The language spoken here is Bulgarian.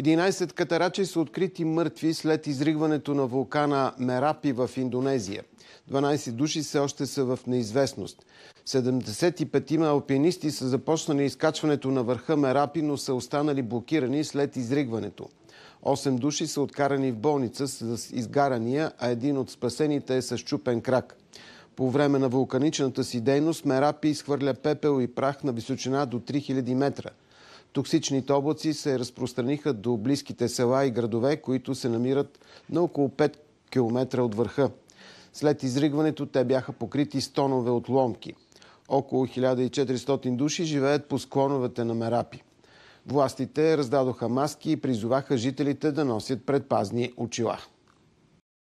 11 катарачи са открити мъртви след изригването на вулкана Мерапи в Индонезия. 12 души все още са в неизвестност. 75-ма алпинисти са започнали изкачването на върха Мерапи, но са останали блокирани след изригването. 8 души са откарани в болница с изгарания, а един от спасените е с чупен крак. По време на вулканичната си дейност Мерапи изхвърля пепел и прах на височина до 3000 метра – Токсичните облаци се разпространиха до близките села и градове, които се намират на около 5 км от върха. След изригването те бяха покрити с тонове от ломки. Около 1400 души живеят по склоновете на Мерапи. Властите раздадоха маски и призоваха жителите да носят предпазни очила.